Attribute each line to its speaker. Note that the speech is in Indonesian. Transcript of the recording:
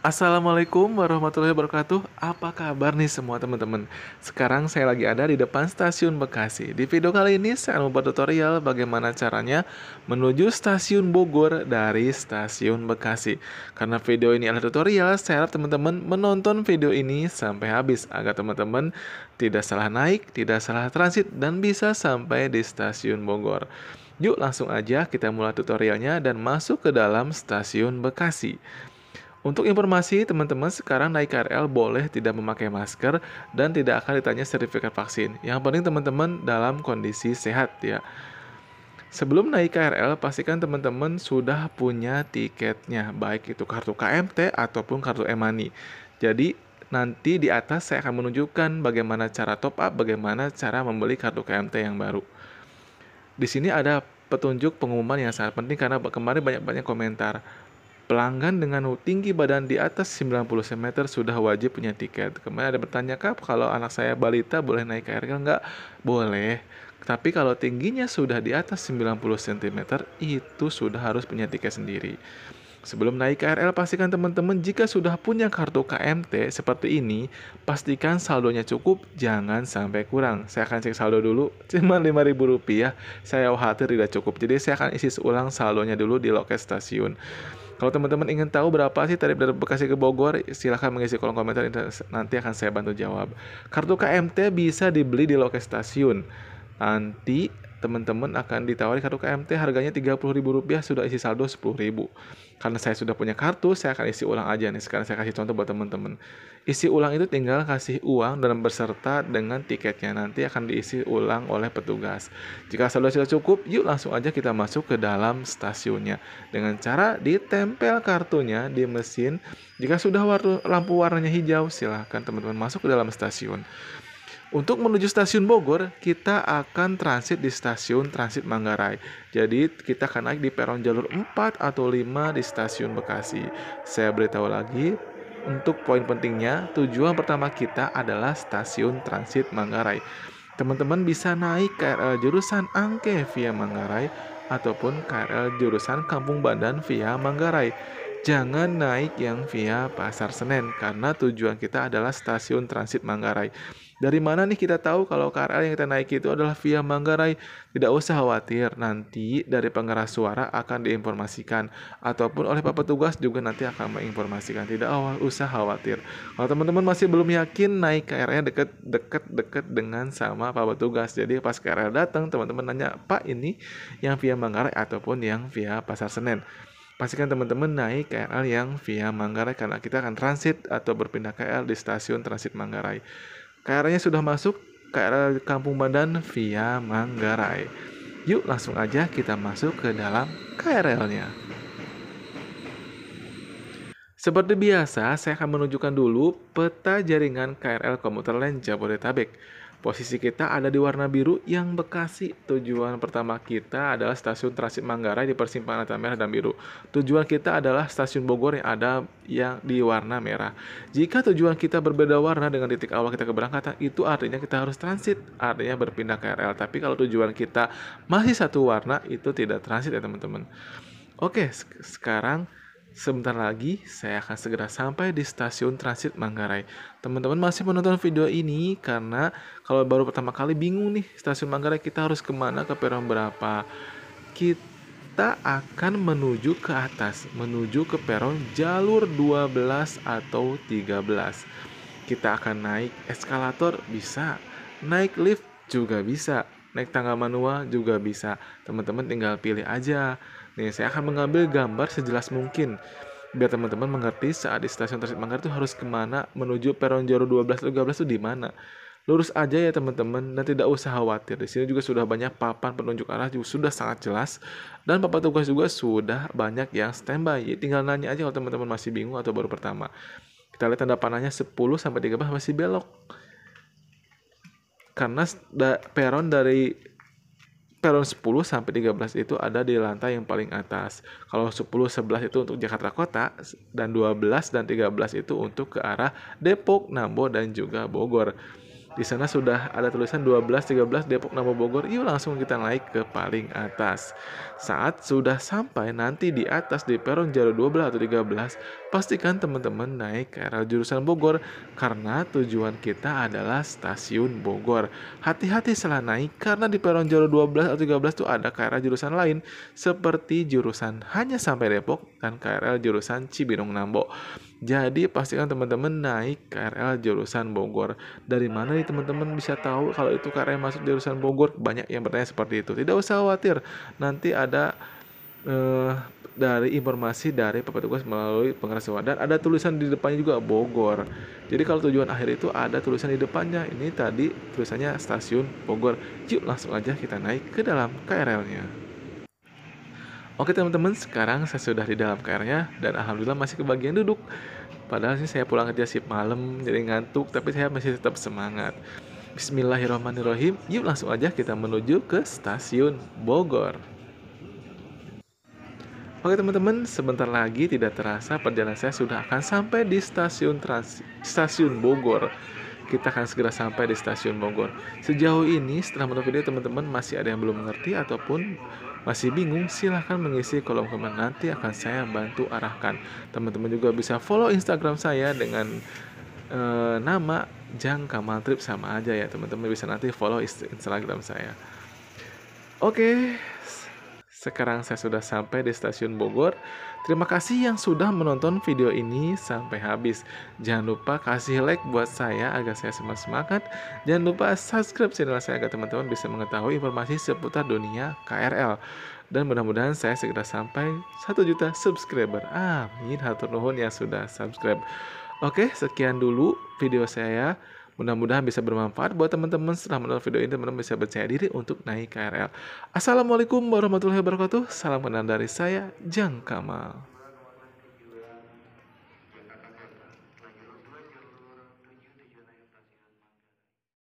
Speaker 1: Assalamualaikum warahmatullahi wabarakatuh. Apa kabar nih semua teman-teman? Sekarang saya lagi ada di depan stasiun Bekasi. Di video kali ini saya akan membuat tutorial bagaimana caranya menuju stasiun Bogor dari stasiun Bekasi. Karena video ini adalah tutorial, saya harap teman-teman menonton video ini sampai habis agar teman-teman tidak salah naik, tidak salah transit dan bisa sampai di stasiun Bogor. Yuk langsung aja kita mulai tutorialnya dan masuk ke dalam stasiun Bekasi. Untuk informasi, teman-teman sekarang naik KRL boleh tidak memakai masker dan tidak akan ditanya sertifikat vaksin. Yang penting teman-teman dalam kondisi sehat ya. Sebelum naik KRL, pastikan teman-teman sudah punya tiketnya, baik itu kartu KMT ataupun kartu e Jadi nanti di atas saya akan menunjukkan bagaimana cara top up, bagaimana cara membeli kartu KMT yang baru. Di sini ada petunjuk pengumuman yang sangat penting karena kemarin banyak-banyak komentar Pelanggan dengan tinggi badan di atas 90 cm sudah wajib punya tiket. Kemarin ada bertanya, Kak, kalau anak saya balita boleh naik KRL nggak? Boleh. Tapi kalau tingginya sudah di atas 90 cm, itu sudah harus punya tiket sendiri. Sebelum naik KRL, pastikan teman-teman jika sudah punya kartu KMT seperti ini, pastikan saldonya cukup, jangan sampai kurang. Saya akan cek saldo dulu, cuma rp rupiah Saya khawatir tidak cukup, jadi saya akan isi ulang saldonya dulu di loket stasiun. Kalau teman-teman ingin tahu berapa sih tarif dari Bekasi ke Bogor, silahkan mengisi kolom komentar nanti akan saya bantu jawab. Kartu KMT bisa dibeli di lokasi stasiun. Nanti teman-teman akan ditawari kartu KMT harganya Rp30.000 sudah isi saldo Rp10.000. Karena saya sudah punya kartu, saya akan isi ulang aja nih. Sekarang saya kasih contoh buat teman-teman. Isi ulang itu tinggal kasih uang dan berserta dengan tiketnya. Nanti akan diisi ulang oleh petugas. Jika saldo sudah cukup, yuk langsung aja kita masuk ke dalam stasiunnya. Dengan cara ditempel kartunya di mesin. Jika sudah lampu warnanya hijau, silahkan teman-teman masuk ke dalam stasiun. Untuk menuju stasiun Bogor, kita akan transit di stasiun Transit Manggarai. Jadi kita akan naik di peron jalur 4 atau 5 di stasiun Bekasi. Saya beritahu lagi, untuk poin pentingnya, tujuan pertama kita adalah stasiun transit Manggarai. Teman-teman bisa naik KRL jurusan Angke via Manggarai ataupun KRL jurusan Kampung Bandan via Manggarai jangan naik yang via Pasar Senen karena tujuan kita adalah stasiun transit Manggarai. Dari mana nih kita tahu kalau KRL yang kita naiki itu adalah via Manggarai? Tidak usah khawatir, nanti dari pengeras suara akan diinformasikan ataupun oleh Pak petugas juga nanti akan menginformasikan. Tidak usah khawatir. Kalau teman-teman masih belum yakin naik KRL deket deket deket dengan sama Pak petugas. Jadi pas KRL datang teman-teman nanya, "Pak, ini yang via Manggarai ataupun yang via Pasar Senen?" pastikan teman-teman naik KRL yang via Manggarai karena kita akan transit atau berpindah KRL di stasiun transit Manggarai. KRL-nya sudah masuk KRL Kampung Bandan via Manggarai. Yuk langsung aja kita masuk ke dalam KRL-nya. Seperti biasa, saya akan menunjukkan dulu peta jaringan KRL komuter lain Jabodetabek. Posisi kita ada di warna biru yang Bekasi. Tujuan pertama kita adalah stasiun transit Manggarai di persimpangan antara merah dan biru. Tujuan kita adalah stasiun Bogor yang ada yang di warna merah. Jika tujuan kita berbeda warna dengan titik awal kita keberangkatan, itu artinya kita harus transit, artinya berpindah KRL. Tapi kalau tujuan kita masih satu warna, itu tidak transit ya teman-teman. Oke, sekarang Sebentar lagi, saya akan segera sampai di stasiun transit Manggarai. Teman-teman masih menonton video ini karena kalau baru pertama kali bingung nih stasiun Manggarai kita harus kemana ke peron berapa. Kita akan menuju ke atas, menuju ke peron jalur 12 atau 13. Kita akan naik eskalator bisa, naik lift juga bisa, naik tangga manual juga bisa. Teman-teman tinggal pilih aja Nih, saya akan mengambil gambar sejelas mungkin biar teman-teman mengerti saat di stasiun Tasik mengerti itu harus kemana menuju peron Joro 12 13 itu di mana. Lurus aja ya teman-teman dan tidak usah khawatir. Di sini juga sudah banyak papan penunjuk arah juga sudah sangat jelas dan papan tugas juga sudah banyak yang standby. Ya, tinggal nanya aja kalau teman-teman masih bingung atau baru pertama. Kita lihat tanda panahnya 10 sampai 13 masih belok. Karena da peron dari Peron 10 sampai 13 itu ada di lantai yang paling atas. Kalau 10 11 itu untuk Jakarta Kota dan 12 dan 13 itu untuk ke arah Depok, Nambo dan juga Bogor. Di sana sudah ada tulisan 12 13 Depok Nambo Bogor. Yuk langsung kita naik ke paling atas. Saat sudah sampai nanti di atas di peron jalur 12 atau 13 pastikan teman-teman naik KRL jurusan Bogor karena tujuan kita adalah stasiun Bogor. Hati-hati salah naik karena di peron jalur 12 atau 13 tuh ada KRL jurusan lain seperti jurusan hanya sampai Depok dan KRL jurusan Cibinong Nambo. Jadi pastikan teman-teman naik KRL jurusan Bogor. Dari mana nih teman-teman bisa tahu kalau itu KRL masuk jurusan Bogor? Banyak yang bertanya seperti itu. Tidak usah khawatir. Nanti ada uh, dari informasi dari petugas melalui pengeras dan ada tulisan di depannya juga Bogor. Jadi kalau tujuan akhir itu ada tulisan di depannya. Ini tadi tulisannya stasiun Bogor. Yuk langsung aja kita naik ke dalam KRL-nya. Oke teman-teman, sekarang saya sudah di dalam KRL-nya dan alhamdulillah masih kebagian duduk. Padahal sih saya pulang kerja sip malam jadi ngantuk, tapi saya masih tetap semangat. Bismillahirrahmanirrahim. Yuk langsung aja kita menuju ke stasiun Bogor. Oke teman-teman, sebentar lagi tidak terasa perjalanan saya sudah akan sampai di stasiun trans stasiun Bogor. Kita akan segera sampai di stasiun Bogor. Sejauh ini setelah menonton video teman-teman masih ada yang belum mengerti ataupun masih bingung, silahkan mengisi kolom komen nanti akan saya bantu arahkan. Teman-teman juga bisa follow Instagram saya dengan e, nama Jang Kamal Trip sama aja ya teman-teman bisa nanti follow Instagram saya. Oke, sekarang saya sudah sampai di stasiun Bogor. Terima kasih yang sudah menonton video ini sampai habis. Jangan lupa kasih like buat saya agar saya semangat semangat. Jangan lupa subscribe channel saya agar teman-teman bisa mengetahui informasi seputar dunia KRL. Dan mudah-mudahan saya segera sampai 1 juta subscriber. Amin. Hatur nuhun yang sudah subscribe. Oke, sekian dulu video saya. Mudah-mudahan bisa bermanfaat buat teman-teman setelah menonton video ini teman-teman bisa percaya diri untuk naik KRL. Assalamualaikum warahmatullahi wabarakatuh. Salam kenal dari saya, Jang Kamal.